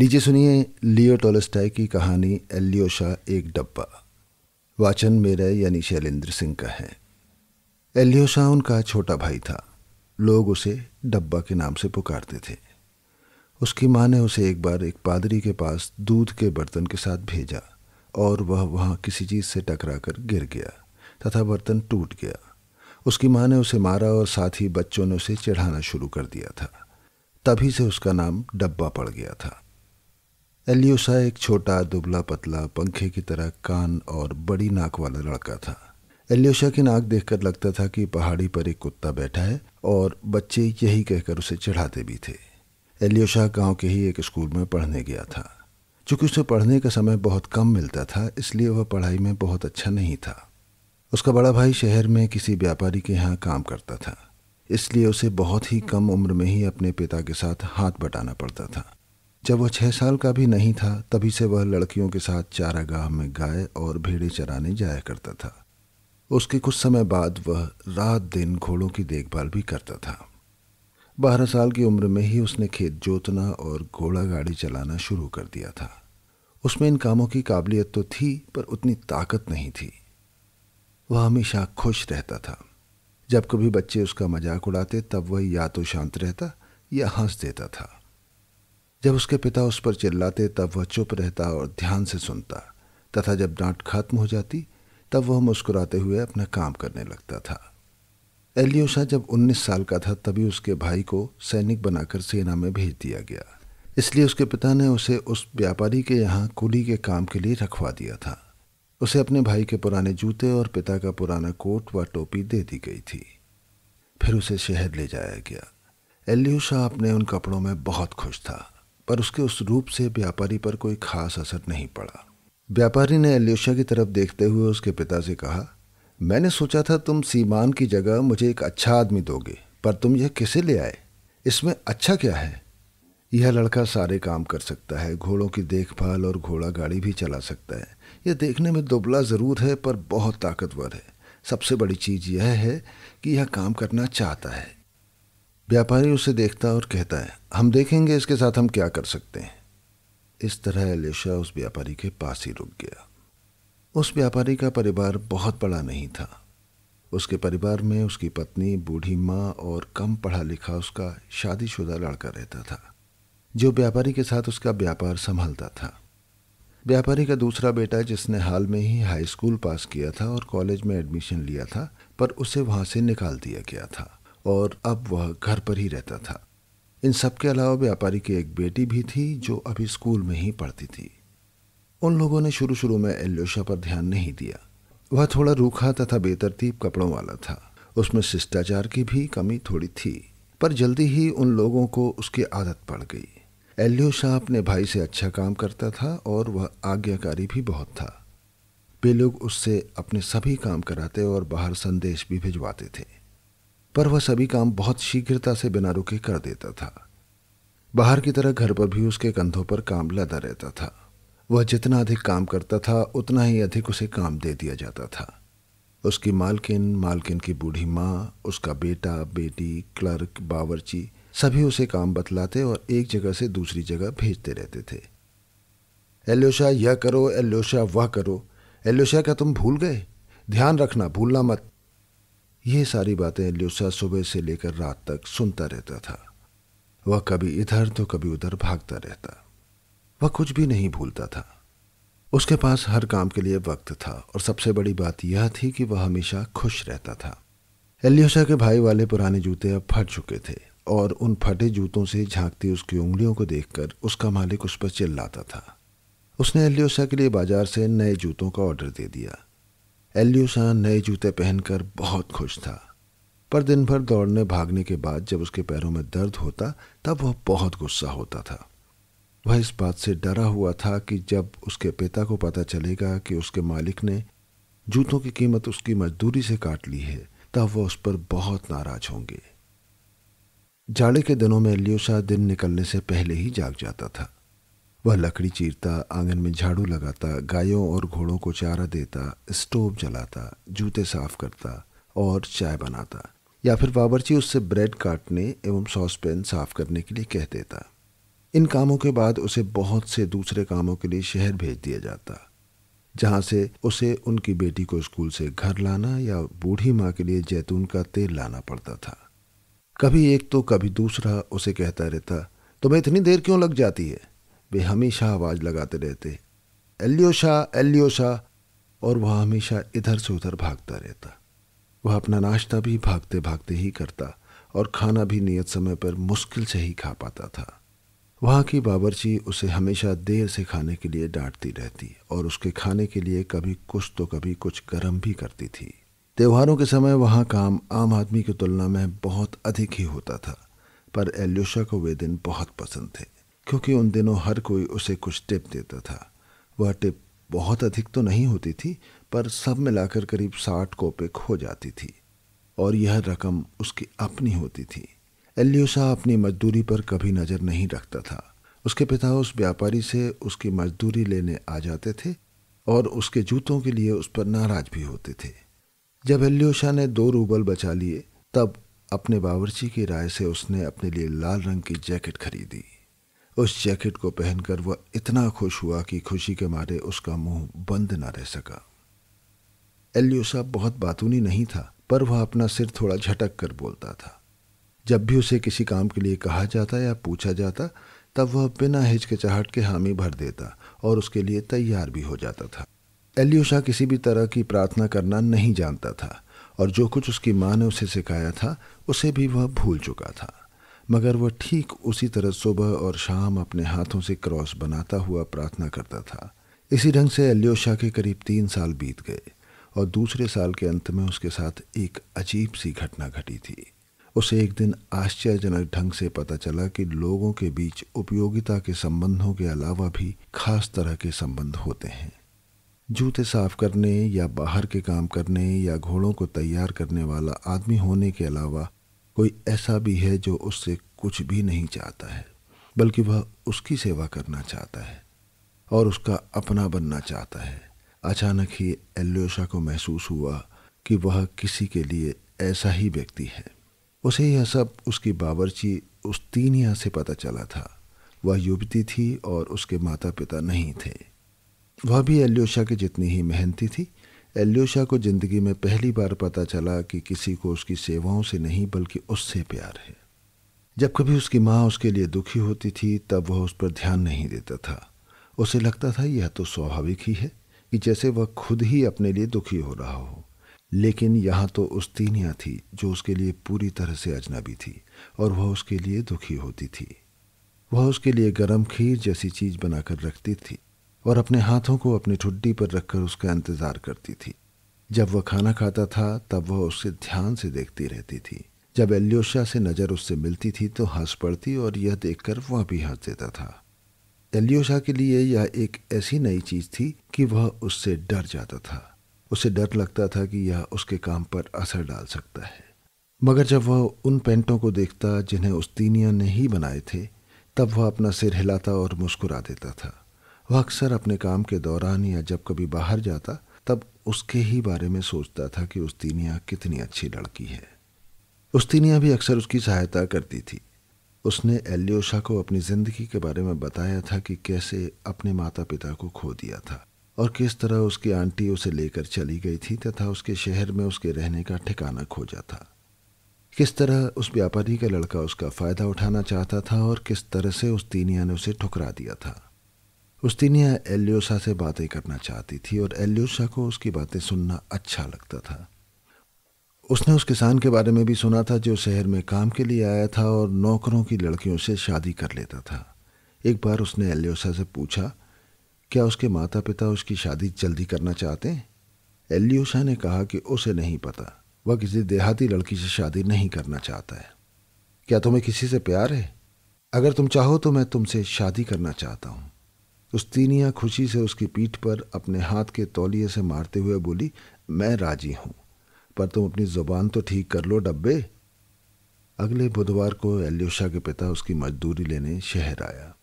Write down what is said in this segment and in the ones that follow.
लीजिए सुनिए लियो टोलस्टाई की कहानी एल्योशा एक डब्बा वाचन मेरा यानी शैलेंद्र सिंह का है एल्योशा उनका छोटा भाई था लोग उसे डब्बा के नाम से पुकारते थे उसकी माँ ने उसे एक बार एक पादरी के पास दूध के बर्तन के साथ भेजा और वह वहाँ किसी चीज़ से टकरा कर गिर गया तथा बर्तन टूट गया उसकी माँ ने उसे मारा और साथ ही बच्चों ने उसे चढ़ाना शुरू कर दिया था तभी से उसका नाम डब्बा पड़ गया था एलियोसा एक छोटा दुबला पतला पंखे की तरह कान और बड़ी नाक वाला लड़का था एलियोशा की नाक देखकर लगता था कि पहाड़ी पर एक कुत्ता बैठा है और बच्चे यही कहकर उसे चढ़ाते भी थे एलियोशा गांव के ही एक स्कूल में पढ़ने गया था चूँकि उसे पढ़ने का समय बहुत कम मिलता था इसलिए वह पढ़ाई में बहुत अच्छा नहीं था उसका बड़ा भाई शहर में किसी व्यापारी के यहाँ काम करता था इसलिए उसे बहुत ही कम उम्र में ही अपने पिता के साथ हाथ बटाना पड़ता था जब वह छः साल का भी नहीं था तभी से वह लड़कियों के साथ चारागाह में गाय और भेड़े चराने जाया करता था उसके कुछ समय बाद वह रात दिन घोड़ों की देखभाल भी करता था बारह साल की उम्र में ही उसने खेत जोतना और घोड़ा गाड़ी चलाना शुरू कर दिया था उसमें इन कामों की काबिलियत तो थी पर उतनी ताकत नहीं थी वह हमेशा खुश रहता था जब कभी बच्चे उसका मजाक उड़ाते तब वह या तो शांत रहता या हंस देता था जब उसके पिता उस पर चिल्लाते तब वह चुप रहता और ध्यान से सुनता तथा जब डांट खत्म हो जाती तब वह मुस्कुराते हुए अपना काम करने लगता था एलियोशा जब 19 साल का था तभी उसके भाई को सैनिक बनाकर सेना में भेज दिया गया इसलिए उसके पिता ने उसे उस व्यापारी के यहाँ कुली के काम के लिए रखवा दिया था उसे अपने भाई के पुराने जूते और पिता का पुराना कोट व टोपी दे दी गई थी फिर उसे शहर ले जाया गया एलियोशा अपने उन कपड़ों में बहुत खुश था पर उसके उस रूप से व्यापारी पर कोई खास असर नहीं पड़ा व्यापारी ने एल्योशा की तरफ देखते हुए उसके पिता से कहा मैंने सोचा था तुम सीमान की जगह मुझे एक अच्छा आदमी दोगे पर तुम यह कैसे ले आए इसमें अच्छा क्या है यह लड़का सारे काम कर सकता है घोड़ों की देखभाल और घोड़ा गाड़ी भी चला सकता है यह देखने में दुबला ज़रूर है पर बहुत ताकतवर है सबसे बड़ी चीज़ यह है कि यह काम करना चाहता है व्यापारी उसे देखता और कहता है हम देखेंगे इसके साथ हम क्या कर सकते हैं इस तरह एलिशा उस व्यापारी के पास ही रुक गया उस व्यापारी का परिवार बहुत बड़ा नहीं था उसके परिवार में उसकी पत्नी बूढ़ी माँ और कम पढ़ा लिखा उसका शादीशुदा लड़का रहता था जो व्यापारी के साथ उसका व्यापार संभालता था व्यापारी का दूसरा बेटा जिसने हाल में ही हाई स्कूल पास किया था और कॉलेज में एडमिशन लिया था पर उसे वहाँ से निकाल दिया गया था और अब वह घर पर ही रहता था इन सब के अलावा व्यापारी की एक बेटी भी थी जो अभी स्कूल में ही पढ़ती थी उन लोगों ने शुरू शुरू में एल्योशा पर ध्यान नहीं दिया वह थोड़ा रूखा तथा बेतरतीब कपड़ों वाला था उसमें शिष्टाचार की भी कमी थोड़ी थी पर जल्दी ही उन लोगों को उसकी आदत पड़ गई एल्योशा अपने भाई से अच्छा काम करता था और वह आज्ञाकारी भी बहुत था वे लोग उससे अपने सभी काम कराते और बाहर संदेश भी भिजवाते थे पर वह सभी काम बहुत शीघ्रता से बिना रुके कर देता था बाहर की तरह घर पर भी उसके कंधों पर काम लदा रहता था वह जितना अधिक काम करता था उतना ही अधिक उसे काम दे दिया जाता था उसकी मालकिन मालकिन की बूढ़ी माँ उसका बेटा बेटी क्लर्क बावरची सभी उसे काम बतलाते और एक जगह से दूसरी जगह भेजते रहते थे एल्योशा यह करो एल्योशा वह करो एल्योशा क्या तुम भूल गए ध्यान रखना भूलना मत ये सारी बातें ल्यूसा सुबह से लेकर रात तक सुनता रहता था वह कभी इधर तो कभी उधर भागता रहता वह कुछ भी नहीं भूलता था उसके पास हर काम के लिए वक्त था और सबसे बड़ी बात यह थी कि वह हमेशा खुश रहता था एलियोशा के भाई वाले पुराने जूते अब फट चुके थे और उन फटे जूतों से झांकती उसकी उंगलियों को देखकर उसका मालिक उस पर चिल्लाता था उसने एलियोशा के लिए बाजार से नए जूतों का ऑर्डर दे दिया एल्यूसान नए जूते पहनकर बहुत खुश था पर दिन भर दौड़ने भागने के बाद जब उसके पैरों में दर्द होता तब वह बहुत गुस्सा होता था वह इस बात से डरा हुआ था कि जब उसके पिता को पता चलेगा कि उसके मालिक ने जूतों की कीमत उसकी मजदूरी से काट ली है तब वह उस पर बहुत नाराज होंगे जाड़े के दिनों में एल्यूसा दिन निकलने से पहले ही जाग जाता था वह लकड़ी चीरता आंगन में झाड़ू लगाता गायों और घोड़ों को चारा देता स्टोव जलाता जूते साफ करता और चाय बनाता या फिर बाबरची उससे ब्रेड काटने एवं सॉस पैन साफ करने के लिए कह देता इन कामों के बाद उसे बहुत से दूसरे कामों के लिए शहर भेज दिया जाता जहाँ से उसे उनकी बेटी को स्कूल से घर लाना या बूढ़ी माँ के लिए जैतून का तेल लाना पड़ता था कभी एक तो कभी दूसरा उसे कहता रहता तुम्हें इतनी देर क्यों लग जाती है वे हमेशा आवाज़ लगाते रहते एल्योशा एल्योशा और वह हमेशा इधर से उधर भागता रहता वह अपना नाश्ता भी भागते भागते ही करता और खाना भी नियत समय पर मुश्किल से ही खा पाता था वहाँ की बाबरची उसे हमेशा देर से खाने के लिए डांटती रहती और उसके खाने के लिए कभी कुछ तो कभी कुछ गर्म भी करती थी त्योहारों के समय वहाँ काम आम आदमी की तुलना में बहुत अधिक ही होता था पर एल्योशा को वे दिन बहुत पसंद थे क्योंकि उन दिनों हर कोई उसे कुछ टिप देता था वह टिप बहुत अधिक तो नहीं होती थी पर सब मिलाकर करीब साठ कोपिक हो जाती थी और यह रकम उसकी अपनी होती थी एल्यूसा अपनी मजदूरी पर कभी नज़र नहीं रखता था उसके पिता उस व्यापारी से उसकी मजदूरी लेने आ जाते थे और उसके जूतों के लिए उस पर नाराज भी होते थे जब एल्योशा ने दो रूबल बचा लिए तब अपने बावरची की राय से उसने अपने लिए लाल रंग की जैकेट खरीदी उस जैकेट को पहनकर वह इतना खुश हुआ कि खुशी के मारे उसका मुंह बंद ना रह सका एल्यूसा बहुत बातूनी नहीं था पर वह अपना सिर थोड़ा झटक कर बोलता था जब भी उसे किसी काम के लिए कहा जाता या पूछा जाता तब वह बिना हिचकिचाहट के हामी भर देता और उसके लिए तैयार भी हो जाता था एल्यू किसी भी तरह की प्रार्थना करना नहीं जानता था और जो कुछ उसकी माँ ने उसे सिखाया था उसे भी वह भूल चुका था मगर वह ठीक उसी तरह सुबह और शाम अपने हाथों से क्रॉस बनाता हुआ प्रार्थना करता था इसी ढंग से अल्योशा के करीब तीन साल बीत गए और दूसरे साल के अंत में उसके साथ एक अजीब सी घटना घटी थी उसे एक दिन आश्चर्यजनक ढंग से पता चला कि लोगों के बीच उपयोगिता के संबंधों के अलावा भी खास तरह के संबंध होते हैं जूते साफ करने या बाहर के काम करने या घोड़ों को तैयार करने वाला आदमी होने के अलावा कोई ऐसा भी है जो उससे कुछ भी नहीं चाहता है बल्कि वह उसकी सेवा करना चाहता है और उसका अपना बनना चाहता है अचानक ही एल्योशा को महसूस हुआ कि वह किसी के लिए ऐसा ही व्यक्ति है उसे यह सब उसकी बावरची उस तीन यहाँ से पता चला था वह युवती थी और उसके माता पिता नहीं थे वह भी एल्योशा के जितनी ही मेहनती थी एल्योशा को जिंदगी में पहली बार पता चला कि किसी को उसकी सेवाओं से नहीं बल्कि उससे प्यार है जब कभी उसकी माँ उसके लिए दुखी होती थी तब वह उस पर ध्यान नहीं देता था उसे लगता था यह तो स्वाभाविक ही है कि जैसे वह खुद ही अपने लिए दुखी हो रहा हो लेकिन यहाँ तो उस तीनिया थी जो उसके लिए पूरी तरह से अजनबी थी और वह उसके लिए दुखी होती थी वह उसके लिए गर्म खीर जैसी चीज बनाकर रखती थी और अपने हाथों को अपनी ठुड्डी पर रखकर उसका इंतजार करती थी जब वह खाना खाता था तब वह उसे ध्यान से देखती रहती थी जब एल्योशा से नज़र उससे मिलती थी तो हंस पड़ती और यह देखकर वह भी हंस देता था एल्योशा के लिए यह एक ऐसी नई चीज़ थी कि वह उससे डर जाता था उसे डर लगता था कि यह उसके काम पर असर डाल सकता है मगर जब वह उन पेंटों को देखता जिन्हें उस तीनिया ने ही बनाए थे तब वह अपना सिर हिलाता और मुस्कुरा देता था वह अक्सर अपने काम के दौरान या जब कभी बाहर जाता तब उसके ही बारे में सोचता था कि उस्तीनिया कितनी अच्छी लड़की है उस्तीनिया भी अक्सर उसकी सहायता करती थी उसने एल्योशा को अपनी जिंदगी के बारे में बताया था कि कैसे अपने माता पिता को खो दिया था और किस तरह उसकी आंटी उसे लेकर चली गई थी तथा उसके शहर में उसके रहने का ठिकाना खोजा था किस तरह उस व्यापारी का लड़का उसका फायदा उठाना चाहता था और किस तरह से उस तीनिया ने उसे ठुकरा दिया था उस्तिनिया एल्योसा से बातें करना चाहती थी और एल्योसा को उसकी बातें सुनना अच्छा लगता था उसने उस किसान के बारे में भी सुना था जो शहर में काम के लिए आया था और नौकरों की लड़कियों से शादी कर लेता था एक बार उसने एल्योसा से पूछा क्या उसके माता पिता उसकी शादी जल्दी करना चाहते हैं एल्योसा ने कहा कि उसे नहीं पता वह किसी देहाती लड़की से शादी नहीं करना चाहता है क्या तुम्हें किसी से प्यार है अगर तुम चाहो तो मैं तुमसे शादी करना चाहता हूँ उस्तीनिया खुशी से उसकी पीठ पर अपने हाथ के तौलिए से मारते हुए बोली मैं राजी हूं पर तुम अपनी जुबान तो ठीक कर लो डब्बे अगले बुधवार को एल्यूशा के पिता उसकी मजदूरी लेने शहर आया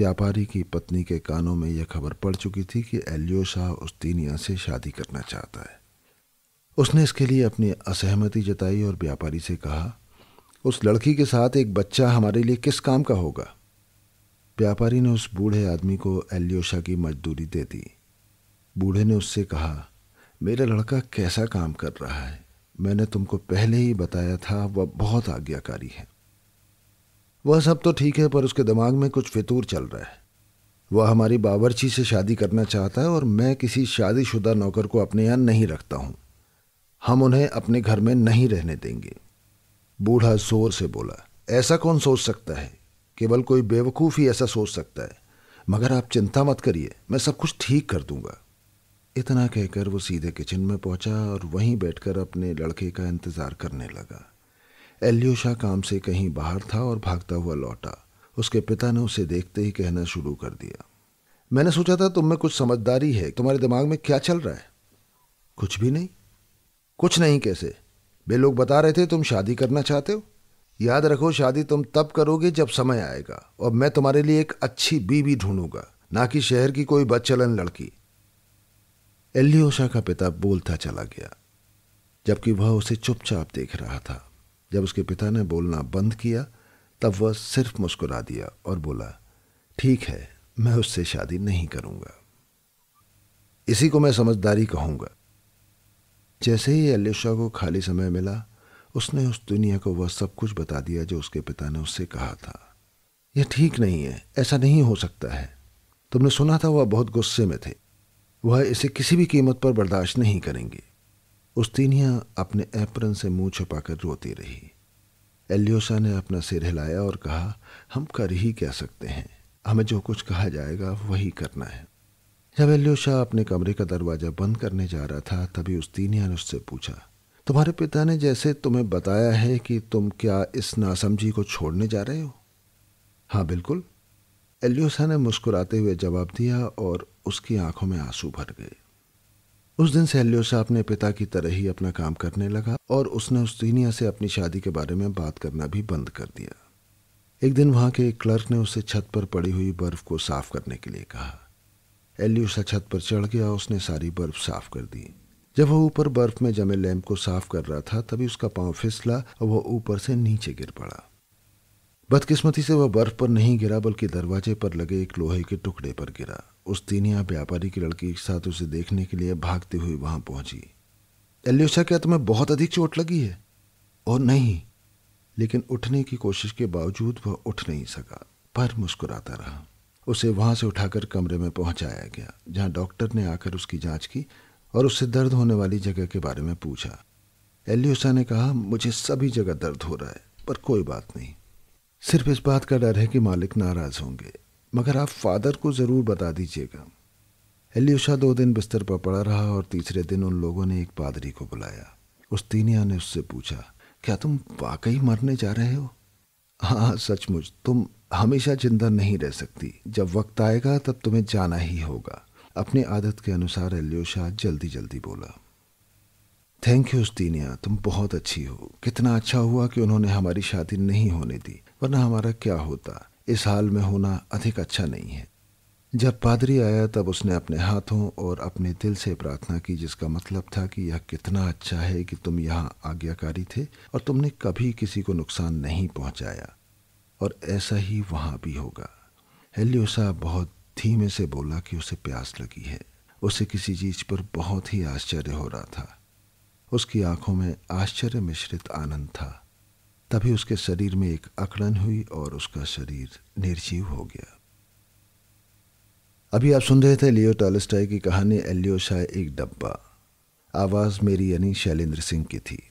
व्यापारी की पत्नी के कानों में यह खबर पड़ चुकी थी कि एल्योशा उस्तीनिया से शादी करना चाहता है उसने इसके लिए अपनी असहमति जताई और व्यापारी से कहा उस लड़की के साथ एक बच्चा हमारे लिए किस काम का होगा व्यापारी ने उस बूढ़े आदमी को एल्योशा की मजदूरी दे दी बूढ़े ने उससे कहा मेरा लड़का कैसा काम कर रहा है मैंने तुमको पहले ही बताया था वह बहुत आज्ञाकारी है वह सब तो ठीक है पर उसके दिमाग में कुछ फितूर चल रहा है वह हमारी बावरची से शादी करना चाहता है और मैं किसी शादीशुदा नौकर को अपने यहाँ नहीं रखता हूँ हम उन्हें अपने घर में नहीं रहने देंगे बूढ़ा जोर से बोला ऐसा कौन सोच सकता है केवल कोई बेवकूफ़ ही ऐसा सोच सकता है मगर आप चिंता मत करिए मैं सब कुछ ठीक कर दूंगा इतना कहकर वो सीधे किचन में पहुंचा और वहीं बैठकर अपने लड़के का इंतज़ार करने लगा एल्योशा काम से कहीं बाहर था और भागता हुआ लौटा उसके पिता ने उसे देखते ही कहना शुरू कर दिया मैंने सोचा था तुम में कुछ समझदारी है तुम्हारे दिमाग में क्या चल रहा है कुछ भी नहीं कुछ नहीं कैसे वे लोग बता रहे थे तुम शादी करना चाहते हो याद रखो शादी तुम तब करोगे जब समय आएगा और मैं तुम्हारे लिए एक अच्छी बीवी ढूंढूंगा ना कि शहर की कोई बदचलन लड़की एलियोशा का पिता बोलता चला गया जबकि वह उसे चुपचाप देख रहा था जब उसके पिता ने बोलना बंद किया तब वह सिर्फ मुस्कुरा दिया और बोला ठीक है मैं उससे शादी नहीं करूंगा इसी को मैं समझदारी कहूंगा जैसे ही एलिशा को खाली समय मिला उसने उस दुनिया को वह सब कुछ बता दिया जो उसके पिता ने उससे कहा था यह ठीक नहीं है ऐसा नहीं हो सकता है तुमने सुना था वह बहुत गुस्से में थे वह इसे किसी भी कीमत पर बर्दाश्त नहीं करेंगे उस तीनिया अपने एप्रन से मुंह छुपाकर रोती रही एल्योशा ने अपना सिर हिलाया और कहा हम कर ही क्या सकते हैं हमें जो कुछ कहा जाएगा वही करना है जब एल्योशा अपने कमरे का दरवाज़ा बंद करने जा रहा था तभी उस तीनिया ने उससे पूछा तुम्हारे पिता ने जैसे तुम्हें बताया है कि तुम क्या इस नासमझी को छोड़ने जा रहे हो हाँ बिल्कुल एल्योसा ने मुस्कुराते हुए जवाब दिया और उसकी आंखों में आंसू भर गए उस दिन से एल्योसा अपने पिता की तरह ही अपना काम करने लगा और उसने उस दुनिया से अपनी शादी के बारे में बात करना भी बंद कर दिया एक दिन वहां के एक क्लर्क ने उसे छत पर पड़ी हुई बर्फ को साफ करने के लिए कहा एल्यूसा छत पर चढ़ गया उसने सारी बर्फ साफ कर दी जब वह ऊपर बर्फ में जमे लैम्प को साफ कर रहा था तभी उसका पांव फिसला और वह ऊपर से नीचे गिर पड़ा बदकिस्मती से वह बर्फ पर नहीं गिरा बल्कि दरवाजे पर लगे एक लोहे के टुकड़े पर गिरा उस तीनिया व्यापारी की लड़की के साथ उसे देखने के लिए भागती हुई वहां पहुंची एल्योशा क्या तुम्हें बहुत अधिक चोट लगी है और नहीं लेकिन उठने की कोशिश के बावजूद वह उठ नहीं सका पर मुस्कुराता रहा उसे वहां से उठाकर कमरे में पहुंचाया गया जहां डॉक्टर ने आकर उसकी जांच की और उससे दर्द होने वाली जगह के बारे में पूछा एलियोसा ने कहा मुझे सभी जगह दर्द हो रहा है पर कोई बात नहीं सिर्फ इस बात का डर है कि मालिक नाराज होंगे मगर आप फादर को ज़रूर बता दीजिएगा एलियोशा दो दिन बिस्तर पर पड़ा रहा और तीसरे दिन उन लोगों ने एक पादरी को बुलाया उस तीनिया ने उससे पूछा क्या तुम वाकई मरने जा रहे हो हाँ सचमुच तुम हमेशा जिंदा नहीं रह सकती जब वक्त आएगा तब तुम्हें जाना ही होगा अपनी आदत के अनुसार एल्योशा जल्दी जल्दी बोला थैंक यू उस्तीनिया तुम बहुत अच्छी हो कितना अच्छा हुआ कि उन्होंने हमारी शादी नहीं होने दी वरना हमारा क्या होता इस हाल में होना अधिक अच्छा नहीं है जब पादरी आया तब उसने अपने हाथों और अपने दिल से प्रार्थना की जिसका मतलब था कि यह कितना अच्छा है कि तुम यहाँ आज्ञाकारी थे और तुमने कभी किसी को नुकसान नहीं पहुँचाया और ऐसा ही वहाँ भी होगा हेल्योसा बहुत धीमे से बोला कि उसे प्यास लगी है उसे किसी चीज पर बहुत ही आश्चर्य हो रहा था उसकी आंखों में आश्चर्य मिश्रित आनंद था तभी उसके शरीर में एक अकड़न हुई और उसका शरीर निर्जीव हो गया अभी आप सुन रहे थे लियो टॉलस्टाई की कहानी एलियो शाह एक डब्बा आवाज़ मेरी यानी शैलेंद्र सिंह की थी